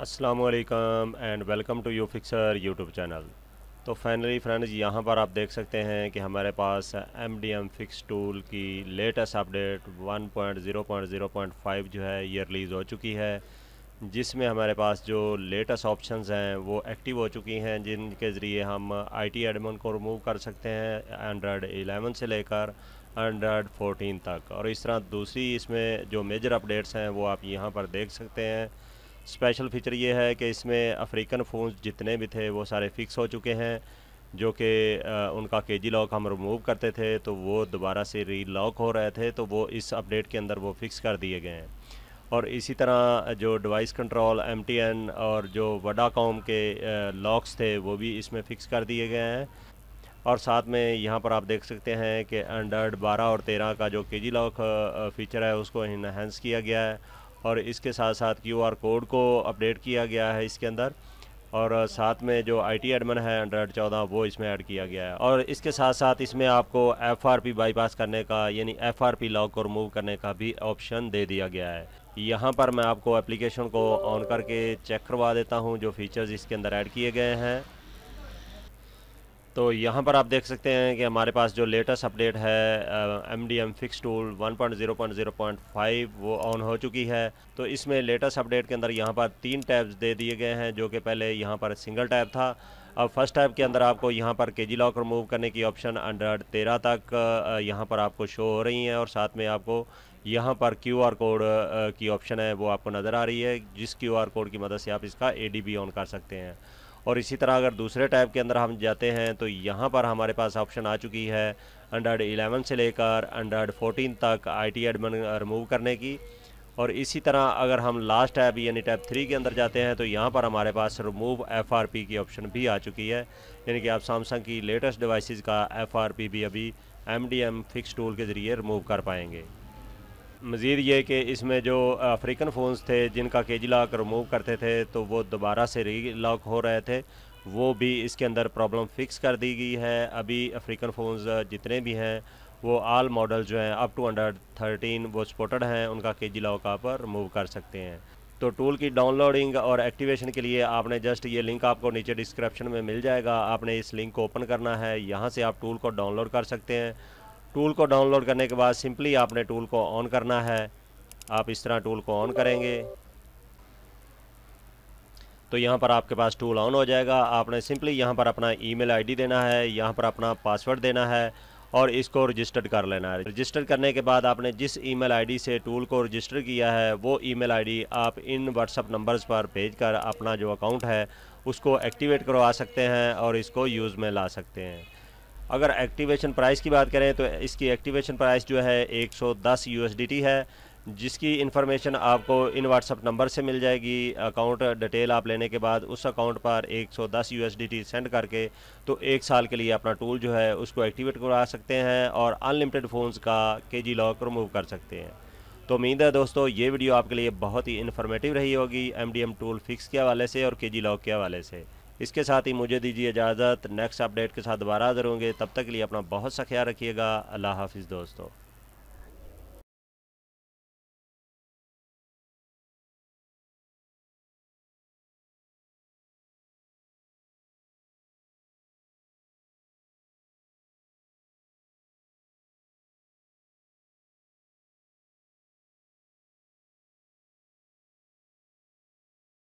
असलकम and welcome to you fixer YouTube channel तो finally friends यहाँ पर आप देख सकते हैं कि हमारे पास M D M fix tool की लेटेस्ट अपडेट 1.0.0.5 जो है ये रिलीज़ हो चुकी है जिसमें हमारे पास जो लेटेस्ट ऑप्शंस हैं वो एक्टिव हो चुकी हैं जिनके ज़रिए हम आईटी एडमिन को रिमूव कर सकते हैं एंड्रॉयड 11 से लेकर एंड्रॉयड 14 तक और इस तरह दूसरी इसमें जो मेजर अपडेट्स हैं वो आप यहाँ पर देख सकते हैं स्पेशल फीचर ये है कि इसमें अफ्रीकन फ़ोन जितने भी थे वो सारे फ़िक्स हो चुके हैं जो कि उनका के जी लॉक हम रिमूव करते थे तो वो दोबारा से री लॉक हो रहे थे तो वो इस अपडेट के अंदर वो फ़िक्स कर दिए गए हैं और इसी तरह जो device control M T N और जो वडाकॉम के लॉक्स थे वो भी इसमें फ़िक्स कर दिए गए हैं और साथ में यहाँ पर आप देख सकते हैं कि एंड्रॉयड बारह और तेरह का जो के जी लॉक फ़ीचर है उसको इनहेंस किया गया है और इसके साथ साथ आर कोड को अपडेट किया गया है इसके अंदर और साथ में जो आईटी एडमन है एंड्रॉयड चौदह वो इसमें ऐड किया गया है और इसके साथ साथ इसमें आपको एफआरपी बाईपास करने का यानी एफआरपी लॉक को रिमूव करने का भी ऑप्शन दे दिया गया है यहाँ पर मैं आपको एप्लीकेशन को ऑन करके चेक करवा देता हूँ जो फीचर्स इसके अंदर ऐड किए गए हैं तो यहाँ पर आप देख सकते हैं कि हमारे पास जो लेटेस्ट अपडेट है M D M fix tool 1.0.0.5 वो ऑन हो चुकी है तो इसमें लेटेस्ट अपडेट के अंदर यहाँ पर तीन टैब्स दे दिए गए हैं जो कि पहले यहाँ पर सिंगल टैब था अब फर्स्ट टैब के अंदर आपको यहाँ पर के जी लॉक रिमूव करने की ऑप्शन अंड्रेड तेरह तक यहाँ पर आपको शो हो रही हैं और साथ में आपको यहाँ पर क्यू आर कोड की ऑप्शन है वो आपको नज़र आ रही है जिस क्यू आर कोड की मदद से आप इसका ए डी बी ऑन कर सकते हैं और इसी तरह अगर दूसरे टैब के अंदर हम जाते हैं तो यहाँ पर हमारे पास ऑप्शन आ चुकी है अंडर्ड एलेवन से लेकर अंडर्ड फोटीन तक आई टी एडमन रिमूव करने की और इसी तरह अगर हम लास्ट टैब यानी टैब थ्री के अंदर जाते हैं तो यहाँ पर हमारे पास रिमूव एफ आर पी की ऑप्शन भी आ चुकी है यानी कि आप सैमसंग की लेटेस्ट डिवाइसेस का एफ आर पी भी अभी M D M fix tool के ज़रिए रिमूव कर पाएंगे मज़ीद ये कि इसमें जो अफ्रीकन फ़ोन्स थे जिनका के जी लॉक रिमूव करते थे तो वो दोबारा से री लॉक हो रहे थे वो भी इसके अंदर प्रॉब्लम फिक्स कर दी गई है अभी अफ्रीकन फ़ोन्स जितने भी हैं वो आल मॉडल जो हैं अप टू अंडर थर्टीन वो सपोर्टेड हैं उनका के जी लॉक आप रिमूव कर सकते हैं तो टूल की डाउनलोडिंग और एक्टिवेशन के लिए आपने जस्ट ये लिंक आपको नीचे डिस्क्रिप्शन में मिल जाएगा आपने इस लिंक को ओपन करना है यहाँ से आप टूल को डाउनलोड कर सकते हैं टूल को डाउनलोड करने के बाद सिंपली आपने टूल को ऑन करना है आप इस तरह टूल को ऑन करेंगे तो यहाँ पर आपके पास टूल ऑन हो जाएगा आपने सिंपली यहाँ पर अपना ईमेल आईडी देना है यहाँ पर अपना पासवर्ड देना है और इसको रजिस्टर्ड कर लेना है रजिस्टर करने के बाद आपने जिस ईमेल आईडी से टूल को रजिस्टर किया है वो ईमेल आईडी आप इन व्हाट्सअप नंबर्स पर भेज कर अपना जो अकाउंट है उसको एक्टिवेट करवा सकते हैं और इसको यूज़ में ला सकते हैं अगर एक्टिवेशन प्राइस की बात करें तो इसकी एक्टिवेशन प्राइस जो है 110 यूएसडीटी है जिसकी इन्फॉर्मेशन आपको इन व्हाट्सअप नंबर से मिल जाएगी अकाउंट डिटेल आप लेने के बाद उस अकाउंट पर 110 यूएसडीटी सेंड करके तो एक साल के लिए अपना टूल जो है उसको एक्टिवेट करा सकते हैं और अनलिमिटेड फ़ोन्स का के जी लॉक रिमूव कर सकते हैं तो उम्मीद है दोस्तों ये वीडियो आपके लिए बहुत ही इन्फॉर्मेटिव रही होगी एम टूल फिक्स के हवाले से और के जी लॉक के हवाले से इसके साथ ही मुझे दीजिए इजाज़त नेक्स्ट अपडेट के साथ दोबारा हाजिर होंगे तब तक के लिए अपना बहुत सा ख्याल रखिएगा अल्लाह हाफिज़ दोस्तों